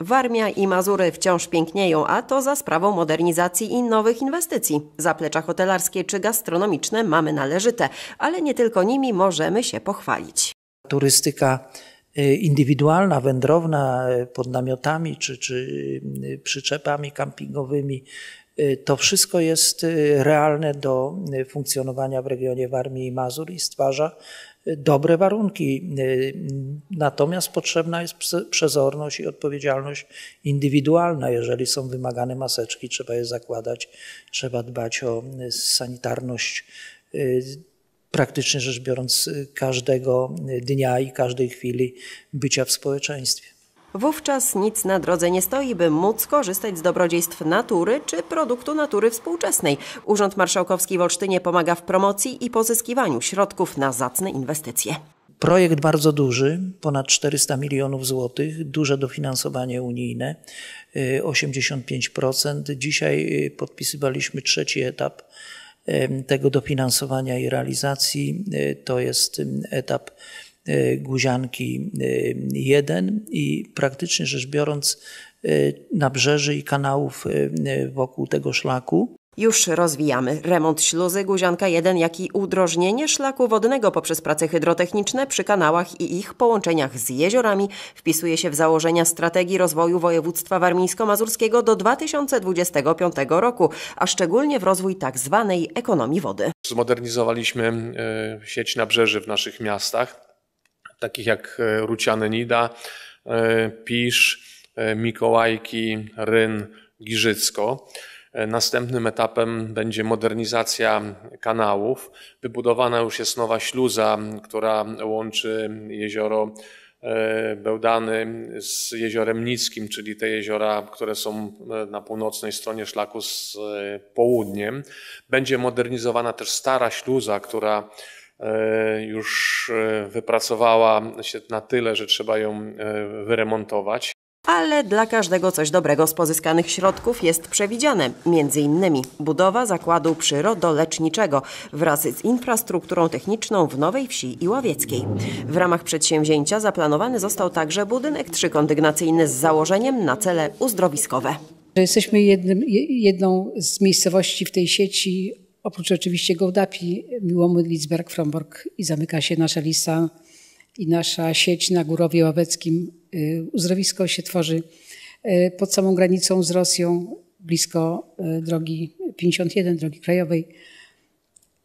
Warmia i Mazury wciąż pięknieją, a to za sprawą modernizacji i nowych inwestycji. Zaplecza hotelarskie czy gastronomiczne mamy należyte, ale nie tylko nimi możemy się pochwalić. Turystyka y, indywidualna, wędrowna y, pod namiotami czy, czy y, przyczepami kampingowymi, Y, to wszystko jest y, realne do y, funkcjonowania w regionie Warmii i Mazur i stwarza dobre warunki. Natomiast potrzebna jest przezorność i odpowiedzialność indywidualna. Jeżeli są wymagane maseczki, trzeba je zakładać, trzeba dbać o sanitarność praktycznie rzecz biorąc każdego dnia i każdej chwili bycia w społeczeństwie. Wówczas nic na drodze nie stoi, by móc korzystać z dobrodziejstw natury czy produktu natury współczesnej. Urząd Marszałkowski w Olsztynie pomaga w promocji i pozyskiwaniu środków na zacne inwestycje. Projekt bardzo duży, ponad 400 milionów złotych, duże dofinansowanie unijne, 85%. Y, Dzisiaj y, podpisywaliśmy trzeci etap y, tego dofinansowania i realizacji. To jest etap Y, Guzianki 1 y, i praktycznie rzecz biorąc y, nabrzeży i kanałów wokół tego szlaku. Już rozwijamy remont śluzy Guzianka 1, jak i udrożnienie szlaku wodnego poprzez prace hydrotechniczne przy kanałach i ich połączeniach z jeziorami wpisuje się w założenia strategii rozwoju województwa warmińsko-mazurskiego do 2025 roku, a szczególnie w rozwój tak zwanej ekonomii wody. Zmodernizowaliśmy e, sieć nabrzeży w naszych miastach takich jak e, Nida, e, Pisz, e, Mikołajki, Ryn, Giżycko. Następnym etapem będzie modernizacja kanałów. Wybudowana już jest nowa śluza, która łączy jezioro Bełdany z jeziorem Nickim, czyli te jeziora, które są na północnej stronie szlaku z południem. Będzie modernizowana też stara śluza, która E, już e, wypracowała się na tyle, że trzeba ją e, wyremontować. Ale dla każdego coś dobrego z pozyskanych środków jest przewidziane, między innymi budowa zakładu przyrodoleczniczego wraz z infrastrukturą techniczną w Nowej Wsi i Ławieckiej. W ramach przedsięwzięcia zaplanowany został także budynek trzykondygnacyjny z założeniem na cele uzdrowiskowe. Jesteśmy jednym, jedną z miejscowości w tej sieci Oprócz oczywiście Gołdapi, Miłomód, Litzberg, Fromborg i zamyka się nasza lista i nasza sieć na Górowie Ławeckim. Y, uzdrowisko się tworzy y, pod samą granicą z Rosją, blisko y, drogi 51, drogi krajowej.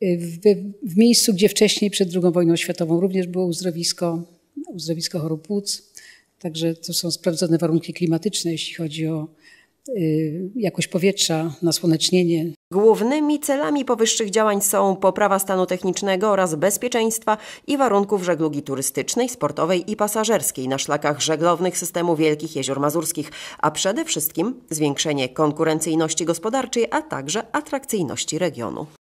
W, w miejscu, gdzie wcześniej, przed II wojną światową, również było uzdrowisko, uzdrowisko chorób płuc. Także to są sprawdzone warunki klimatyczne, jeśli chodzi o jakość powietrza, nasłonecznienie, Głównymi celami powyższych działań są poprawa stanu technicznego oraz bezpieczeństwa i warunków żeglugi turystycznej, sportowej i pasażerskiej na szlakach żeglownych systemu Wielkich Jezior Mazurskich, a przede wszystkim zwiększenie konkurencyjności gospodarczej, a także atrakcyjności regionu.